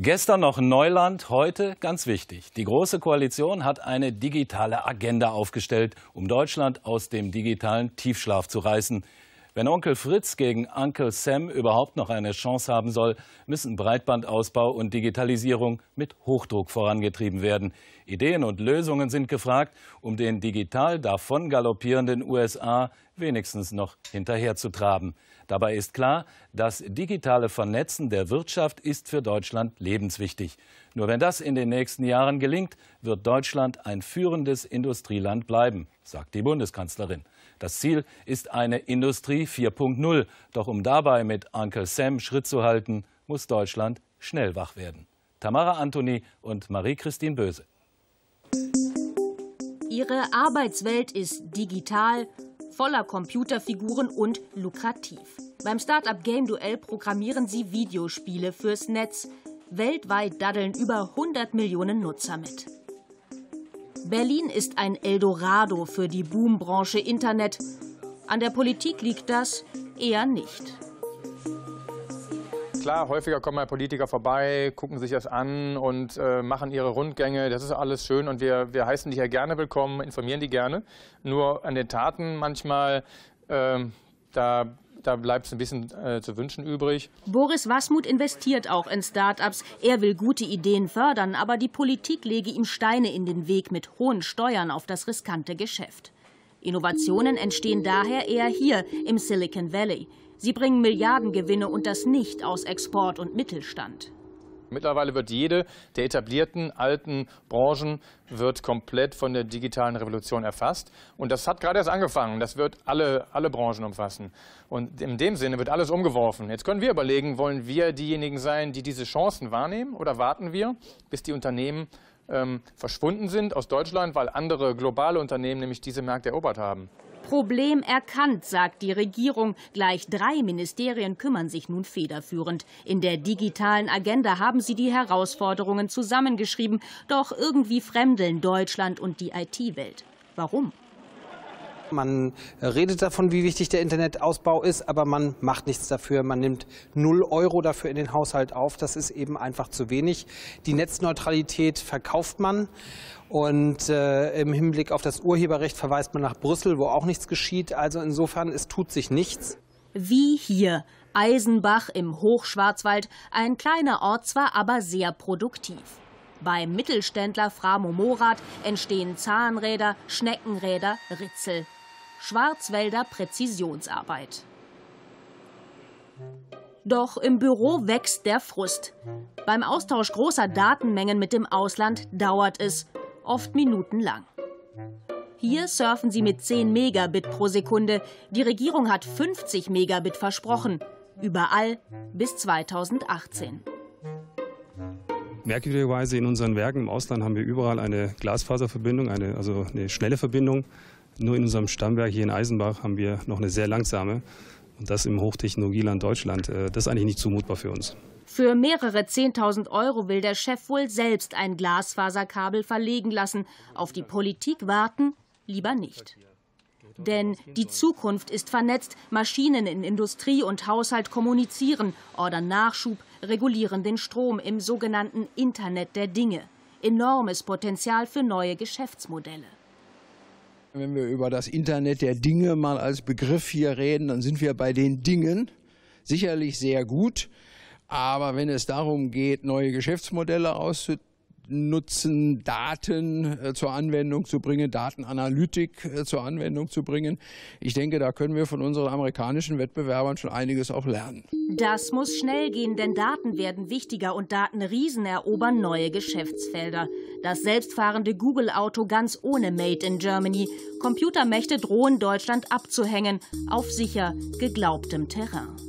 Gestern noch Neuland, heute ganz wichtig. Die Große Koalition hat eine digitale Agenda aufgestellt, um Deutschland aus dem digitalen Tiefschlaf zu reißen. Wenn Onkel Fritz gegen Onkel Sam überhaupt noch eine Chance haben soll, müssen Breitbandausbau und Digitalisierung mit Hochdruck vorangetrieben werden. Ideen und Lösungen sind gefragt, um den digital davongaloppierenden USA wenigstens noch hinterherzutraben. Dabei ist klar, das digitale Vernetzen der Wirtschaft ist für Deutschland lebenswichtig. Nur wenn das in den nächsten Jahren gelingt, wird Deutschland ein führendes Industrieland bleiben, sagt die Bundeskanzlerin. Das Ziel ist eine Industrie 4.0. Doch um dabei mit Uncle Sam Schritt zu halten, muss Deutschland schnell wach werden. Tamara Anthony und Marie-Christine Böse. Ihre Arbeitswelt ist digital voller Computerfiguren und lukrativ. Beim Startup Game Duell programmieren sie Videospiele fürs Netz. Weltweit daddeln über 100 Millionen Nutzer mit. Berlin ist ein Eldorado für die Boombranche Internet. An der Politik liegt das eher nicht. Klar, häufiger kommen mal Politiker vorbei, gucken sich das an und äh, machen ihre Rundgänge. Das ist alles schön und wir, wir heißen die ja gerne willkommen, informieren die gerne. Nur an den Taten manchmal, äh, da da bleibt es ein bisschen äh, zu wünschen übrig. Boris Wasmut investiert auch in Start-ups. Er will gute Ideen fördern, aber die Politik lege ihm Steine in den Weg mit hohen Steuern auf das riskante Geschäft. Innovationen entstehen daher eher hier im Silicon Valley. Sie bringen Milliardengewinne und das nicht aus Export und Mittelstand. Mittlerweile wird jede der etablierten alten Branchen wird komplett von der digitalen Revolution erfasst. Und das hat gerade erst angefangen. Das wird alle, alle Branchen umfassen. Und in dem Sinne wird alles umgeworfen. Jetzt können wir überlegen, wollen wir diejenigen sein, die diese Chancen wahrnehmen oder warten wir, bis die Unternehmen ähm, verschwunden sind aus Deutschland, weil andere globale Unternehmen nämlich diese Märkte erobert haben. Problem erkannt, sagt die Regierung. Gleich drei Ministerien kümmern sich nun federführend. In der digitalen Agenda haben sie die Herausforderungen zusammengeschrieben. Doch irgendwie fremdeln Deutschland und die IT-Welt. Warum? Man redet davon, wie wichtig der Internetausbau ist, aber man macht nichts dafür. Man nimmt 0 Euro dafür in den Haushalt auf. Das ist eben einfach zu wenig. Die Netzneutralität verkauft man. Und äh, im Hinblick auf das Urheberrecht verweist man nach Brüssel, wo auch nichts geschieht. Also insofern, es tut sich nichts. Wie hier. Eisenbach im Hochschwarzwald, ein kleiner Ort zwar, aber sehr produktiv. Beim Mittelständler Framo Morath entstehen Zahnräder, Schneckenräder, Ritzel. Schwarzwälder Präzisionsarbeit. Doch im Büro wächst der Frust. Beim Austausch großer Datenmengen mit dem Ausland dauert es, oft minutenlang. Hier surfen sie mit 10 Megabit pro Sekunde. Die Regierung hat 50 Megabit versprochen. Überall bis 2018. Merkwürdigerweise in unseren Werken im Ausland haben wir überall eine Glasfaserverbindung, eine, also eine schnelle Verbindung. Nur in unserem Stammwerk hier in Eisenbach haben wir noch eine sehr langsame und das im Hochtechnologieland Deutschland. Äh, das ist eigentlich nicht zumutbar für uns. Für mehrere 10.000 Euro will der Chef wohl selbst ein Glasfaserkabel verlegen lassen. Auf die Politik warten? Lieber nicht. Denn die Zukunft ist vernetzt. Maschinen in Industrie und Haushalt kommunizieren, ordern Nachschub, regulieren den Strom im sogenannten Internet der Dinge. Enormes Potenzial für neue Geschäftsmodelle. Wenn wir über das Internet der Dinge mal als Begriff hier reden, dann sind wir bei den Dingen sicherlich sehr gut. Aber wenn es darum geht, neue Geschäftsmodelle auszudenken, nutzen, Daten äh, zur Anwendung zu bringen, Datenanalytik äh, zur Anwendung zu bringen. Ich denke, da können wir von unseren amerikanischen Wettbewerbern schon einiges auch lernen. Das muss schnell gehen, denn Daten werden wichtiger und Datenriesen erobern neue Geschäftsfelder. Das selbstfahrende Google-Auto ganz ohne Made in Germany. Computermächte drohen Deutschland abzuhängen, auf sicher geglaubtem Terrain.